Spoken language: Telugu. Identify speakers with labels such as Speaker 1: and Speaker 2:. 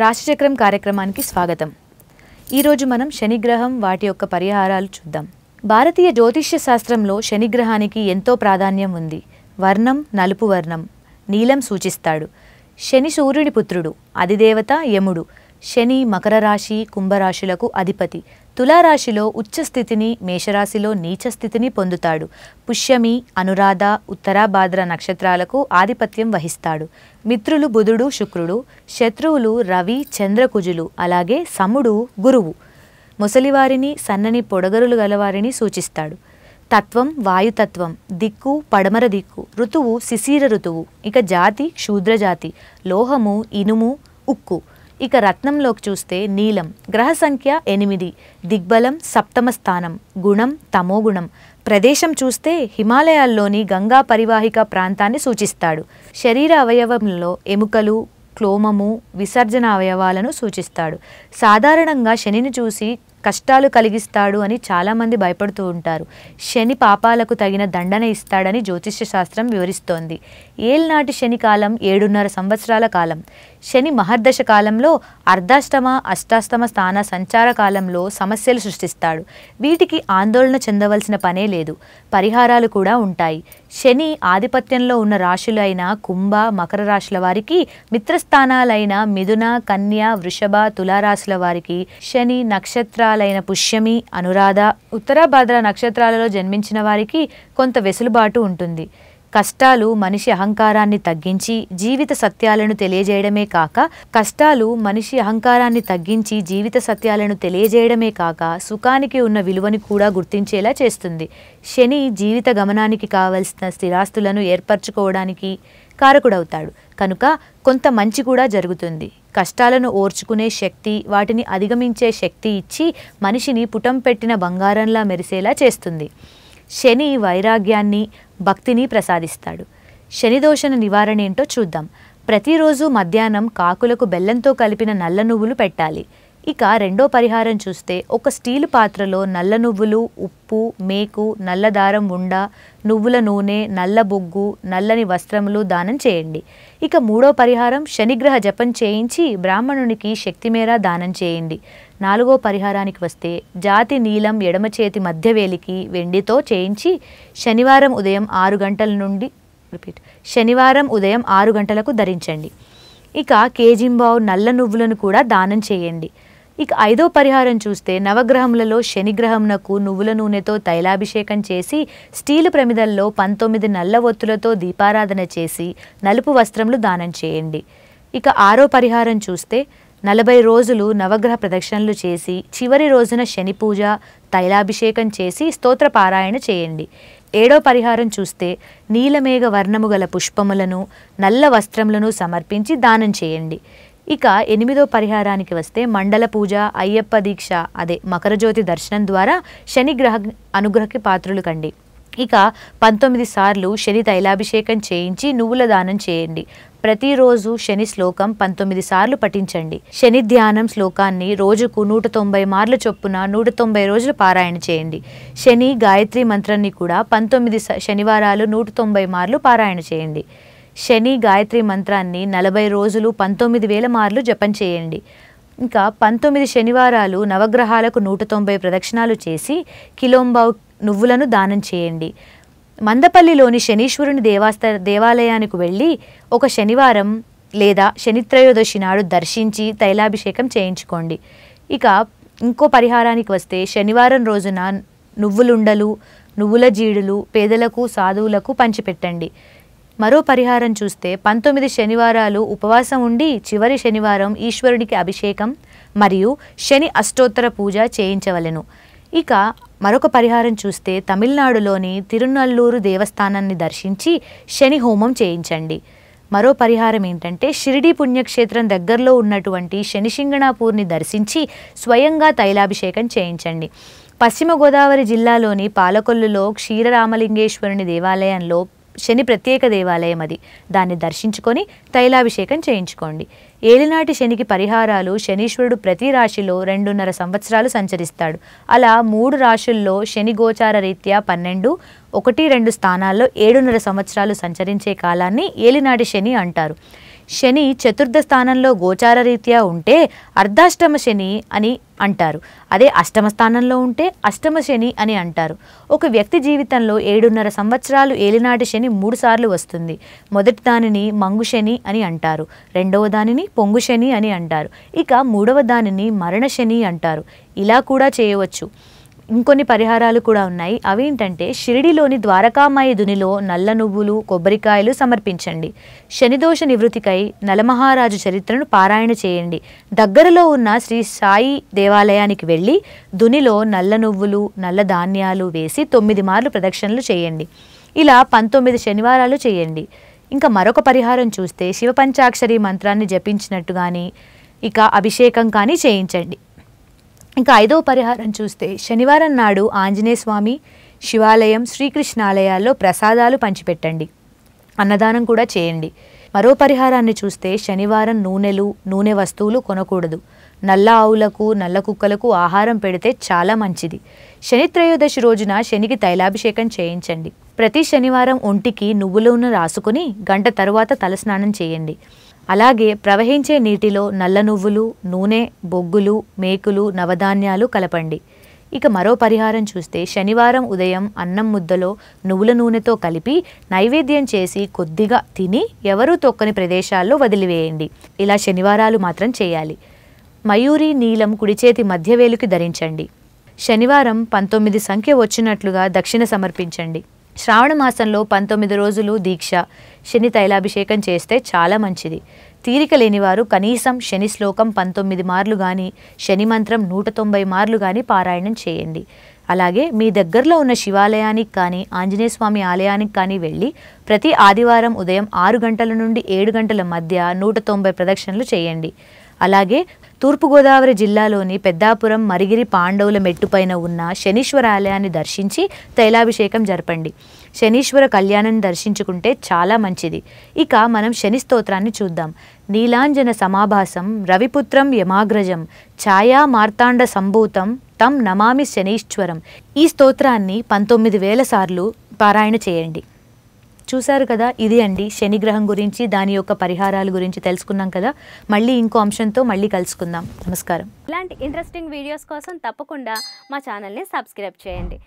Speaker 1: రాశిచక్రం కార్యక్రమానికి స్వాగతం ఈరోజు మనం శనిగ్రహం వాటి యొక్క పరిహారాలు చూద్దాం భారతీయ జ్యోతిష్య శాస్త్రంలో శనిగ్రహానికి ఎంతో ప్రాధాన్యం ఉంది వర్ణం నలుపు వర్ణం నీలం సూచిస్తాడు శని సూర్యుని పుత్రుడు అధిదేవత యముడు శని మకర రాశి కుంభరాశులకు అధిపతి తులారాశిలో ఉచ్చస్థితిని మేషరాశిలో నీచస్థితిని పొందుతాడు పుష్యమి అనురాధ ఉత్తరాభాద్ర నక్షత్రాలకు ఆధిపత్యం వహిస్తాడు మిత్రులు బుధుడు శుక్రుడు శత్రువులు రవి చంద్రకుజులు అలాగే సముడు గురువు ముసలివారిని సన్నని పొడగరులు గలవారిని సూచిస్తాడు తత్వం వాయుతత్వం దిక్కు పడమర దిక్కు ఋతువు శిశీర ఋతువు ఇక జాతి క్షూద్రజాతి లోహము ఇనుము ఉక్కు ఇక రత్నంలోకి చూస్తే నీలం గ్రహ సంఖ్య ఎనిమిది దిగ్బలం సప్తమ స్థానం గుణం తమోగుణం ప్రదేశం చూస్తే హిమాలయాల్లోని గంగా పరివాహిక ప్రాంతాన్ని సూచిస్తాడు శరీర అవయవంలో ఎముకలు క్లోమము విసర్జన అవయవాలను సూచిస్తాడు సాధారణంగా శనిని చూసి కష్టాలు కలిగిస్తాడు అని చాలామంది భయపడుతూ ఉంటారు శని పాపాలకు తగిన దండన ఇస్తాడని జ్యోతిష్య శాస్త్రం వివరిస్తోంది ఏల్నాటి శని కాలం ఏడున్నర సంవత్సరాల కాలం శని మహర్దశ కాలంలో అర్ధాష్టమ అష్టాష్టమ స్థాన సంచార కాలంలో సమస్యలు సృష్టిస్తాడు వీటికి ఆందోళన చెందవలసిన పనే లేదు పరిహారాలు కూడా ఉంటాయి శని ఆధిపత్యంలో ఉన్న రాశులు అయిన కుంభ మకర రాశుల వారికి మిత్రస్థానాలైన మిథున కన్య వృషభ తులారాశుల వారికి శని నక్షత్రాల నక్షత్రాలైన పుష్యమి అనురాధ ఉత్తరాభాద్ర నక్షత్రాలలో జన్మించిన వారికి కొంత వెసులుబాటు ఉంటుంది కష్టాలు మనిషి అహంకారాన్ని తగ్గించి జీవిత సత్యాలను తెలియజేయడమే కాక కష్టాలు మనిషి అహంకారాన్ని తగ్గించి జీవిత సత్యాలను తెలియజేయడమే కాక సుఖానికి ఉన్న విలువని కూడా గుర్తించేలా చేస్తుంది శని జీవిత గమనానికి కావలసిన స్థిరాస్తులను ఏర్పరచుకోవడానికి కారకుడవుతాడు కనుక కొంత మంచి కూడా జరుగుతుంది కష్టాలను ఓర్చుకునే శక్తి వాటిని అధిగమించే శక్తి ఇచ్చి మనిషిని పుటం పెట్టిన బంగారంలా మెరిసేలా చేస్తుంది శని వైరాగ్యాన్ని భక్తిని ప్రసాదిస్తాడు శనిదోషణ నివారణ ఏంటో చూద్దాం ప్రతిరోజు మధ్యాహ్నం కాకులకు బెల్లంతో కలిపిన నల్ల నువ్వులు పెట్టాలి ఇక రెండో పరిహారం చూస్తే ఒక స్టీల్ పాత్రలో నల్ల నువ్వులు ఉప్పు మేకు నల్ల దారం ఉండ నువ్వుల నూనె నల్ల బొగ్గు నల్లని వస్త్రములు దానం చేయండి ఇక మూడో పరిహారం శనిగ్రహ జపం చేయించి బ్రాహ్మణునికి శక్తి మేర దానం చేయండి నాలుగో పరిహారానికి వస్తే జాతి నీలం ఎడమ చేతి మధ్యవేలికి వెండితో చేయించి శనివారం ఉదయం ఆరు గంటల నుండి రిపీట్ శనివారం ఉదయం ఆరు గంటలకు ధరించండి ఇక కేజింబావు నల్ల నువ్వులను కూడా దానం చేయండి ఇక ఐదో పరిహారం చూస్తే నవగ్రహములలో శనిగ్రహంనకు నువ్వుల నూనెతో తైలాభిషేకం చేసి స్టీలు ప్రమిదల్లో పంతొమ్మిది నల్ల ఒత్తులతో దీపారాధన చేసి నలుపు వస్త్రములు దానం చేయండి ఇక ఆరో పరిహారం చూస్తే నలభై రోజులు నవగ్రహ ప్రదక్షిణలు చేసి చివరి రోజున శని పూజ తైలాభిషేకం చేసి స్తోత్ర పారాయణ చేయండి ఏడో పరిహారం చూస్తే నీలమేఘ వర్ణము గల పుష్పములను నల్ల వస్త్రములను సమర్పించి దానం చేయండి ఇక ఎనిమిదో పరిహారానికి వస్తే మండల పూజ అయ్యప్ప దీక్ష అదే మకరజ్యోతి దర్శనం ద్వారా శనిగ్రహ అనుగ్రహకి పాత్రులు కండి ఇక పంతొమ్మిది సార్లు శని తైలాభిషేకం చేయించి నువ్వుల దానం చేయండి ప్రతిరోజు శని శ్లోకం పంతొమ్మిది సార్లు పఠించండి శని ధ్యానం శ్లోకాన్ని రోజుకు నూట తొంభై మార్ల చొప్పున నూట తొంభై రోజులు పారాయణ చేయండి శని గాయత్రి మంత్రాన్ని కూడా పంతొమ్మిది శనివారాలు నూట తొంభై మార్లు పారాయణ చేయండి శని గాయత్రి మంత్రాన్ని నలభై రోజులు పంతొమ్మిది వేల మార్లు జపం చేయండి ఇంకా పంతొమ్మిది శనివారాలు నవగ్రహాలకు నూట తొంభై ప్రదక్షిణాలు చేసి కిలోంబావు నువ్వులను దానం చేయండి మందపల్లిలోని శనీశ్వరుని దేవాస్థ దేవాలయానికి వెళ్ళి ఒక శనివారం లేదా శనిత్రయోదశి నాడు దర్శించి తైలాభిషేకం చేయించుకోండి ఇక ఇంకో పరిహారానికి వస్తే శనివారం రోజున నువ్వులుండలు నువ్వుల జీడులు పేదలకు సాధువులకు పంచిపెట్టండి మరో పరిహారం చూస్తే పంతొమ్మిది శనివారాలు ఉపవాసం ఉండి చివరి శనివారం ఈశ్వరుడికి అభిషేకం మరియు శని అష్టోత్తర పూజ చేయించవలెను ఇక మరొక పరిహారం చూస్తే తమిళనాడులోని తిరునల్లూరు దేవస్థానాన్ని దర్శించి శని హోమం చేయించండి మరో పరిహారం ఏంటంటే షిరిడి పుణ్యక్షేత్రం దగ్గరలో ఉన్నటువంటి శనిశింగణాపూర్ని దర్శించి స్వయంగా తైలాభిషేకం చేయించండి పశ్చిమ గోదావరి జిల్లాలోని పాలకొల్లులో క్షీరరామలింగేశ్వరుని దేవాలయంలో శని ప్రత్యేక దేవాలయం అది దాన్ని దర్శించుకొని తైలాభిషేకం చేయించుకోండి ఏలినాటి శనికి పరిహారాలు శనీశ్వరుడు ప్రతి రాశిలో రెండున్నర సంవత్సరాలు సంచరిస్తాడు అలా మూడు రాశుల్లో శని గోచార రీత్యా పన్నెండు ఒకటి రెండు స్థానాల్లో ఏడున్నర సంవత్సరాలు సంచరించే కాలాన్ని ఏలినాటి శని అంటారు శని చతుర్థ స్థానంలో గోచార రీత్యా ఉంటే అర్ధాష్టమ శని అని అంటారు అదే అష్టమ స్థానంలో ఉంటే అష్టమ శని అని అంటారు ఒక వ్యక్తి జీవితంలో ఏడున్నర సంవత్సరాలు ఏలినాటి శని మూడుసార్లు వస్తుంది మొదటి దానిని మంగు శని అని అంటారు రెండవ దానిని పొంగు శని అని అంటారు ఇక మూడవ దానిని మరణ శని అంటారు ఇలా కూడా చేయవచ్చు ఇంకొన్ని పరిహారాలు కూడా ఉన్నాయి అవి ఏంటంటే షిరిడిలోని ద్వారకామాయ దునిలో నల్ల నువ్వులు కొబ్బరికాయలు సమర్పించండి శనిదోష నివృత్తికై నలమహారాజు చరిత్రను పారాయణ చేయండి దగ్గరలో ఉన్న శ్రీ సాయి దేవాలయానికి వెళ్ళి దునిలో నల్ల నువ్వులు నల్ల ధాన్యాలు వేసి తొమ్మిది మార్లు ప్రదక్షిణలు చేయండి ఇలా పంతొమ్మిది శనివారాలు చేయండి ఇంకా మరొక పరిహారం చూస్తే శివపంచాక్షరి మంత్రాన్ని జపించినట్టు కానీ ఇక అభిషేకం కానీ చేయించండి ఇంకా ఐదవ పరిహారం చూస్తే శనివారం నాడు ఆంజనేయ స్వామి శివాలయం శ్రీకృష్ణాలయాల్లో ప్రసాదాలు పంచిపెట్టండి అన్నదానం కూడా చేయండి మరో పరిహారాన్ని చూస్తే శనివారం నూనెలు నూనె వస్తువులు కొనకూడదు నల్ల ఆవులకు నల్ల కుక్కలకు ఆహారం పెడితే చాలా మంచిది త్రయోదశి రోజున శనికి తైలాభిషేకం చేయించండి ప్రతి శనివారం ఒంటికి నువ్వులను రాసుకుని గంట తరువాత తలస్నానం చేయండి అలాగే ప్రవహించే నీటిలో నల్ల నువ్వులు నూనె బొగ్గులు మేకులు నవధాన్యాలు కలపండి ఇక మరో పరిహారం చూస్తే శనివారం ఉదయం అన్నం ముద్దలో నువ్వుల నూనెతో కలిపి నైవేద్యం చేసి కొద్దిగా తిని ఎవరూ తొక్కని ప్రదేశాల్లో వదిలివేయండి ఇలా శనివారాలు మాత్రం చేయాలి మయూరి నీలం కుడిచేతి మధ్యవేలుకి ధరించండి శనివారం పంతొమ్మిది సంఖ్య వచ్చినట్లుగా దక్షిణ సమర్పించండి శ్రావణ మాసంలో పంతొమ్మిది రోజులు దీక్ష శని తైలాభిషేకం చేస్తే చాలా మంచిది తీరిక లేనివారు కనీసం శని శ్లోకం పంతొమ్మిది మార్లు కానీ శని మంత్రం నూట తొంభై మార్లు కానీ పారాయణం చేయండి అలాగే మీ దగ్గరలో ఉన్న శివాలయానికి కానీ ఆంజనేయ స్వామి ఆలయానికి కానీ వెళ్ళి ప్రతి ఆదివారం ఉదయం ఆరు గంటల నుండి ఏడు గంటల మధ్య నూట తొంభై ప్రదక్షిణలు చేయండి అలాగే తూర్పుగోదావరి జిల్లాలోని పెద్దాపురం మరిగిరి పాండవుల మెట్టుపైన ఉన్న శనీశ్వర ఆలయాన్ని దర్శించి తైలాభిషేకం జరపండి శనీశ్వర కళ్యాణాన్ని దర్శించుకుంటే చాలా మంచిది ఇక మనం శని స్తోత్రాన్ని చూద్దాం నీలాంజన సమాభాసం రవిపుత్రం యమాగ్రజం ఛాయా మార్తాండ సంభూతం తం నమామి శనీశ్వరం ఈ స్తోత్రాన్ని పంతొమ్మిది వేల సార్లు పారాయణ చేయండి చూశారు కదా ఇది అండి శనిగ్రహం గురించి దాని యొక్క పరిహారాల గురించి తెలుసుకున్నాం కదా మళ్ళీ ఇంకో అంశంతో మళ్ళీ కలుసుకుందాం నమస్కారం ఇలాంటి ఇంట్రెస్టింగ్ వీడియోస్ కోసం తప్పకుండా మా ఛానల్ని సబ్స్క్రైబ్ చేయండి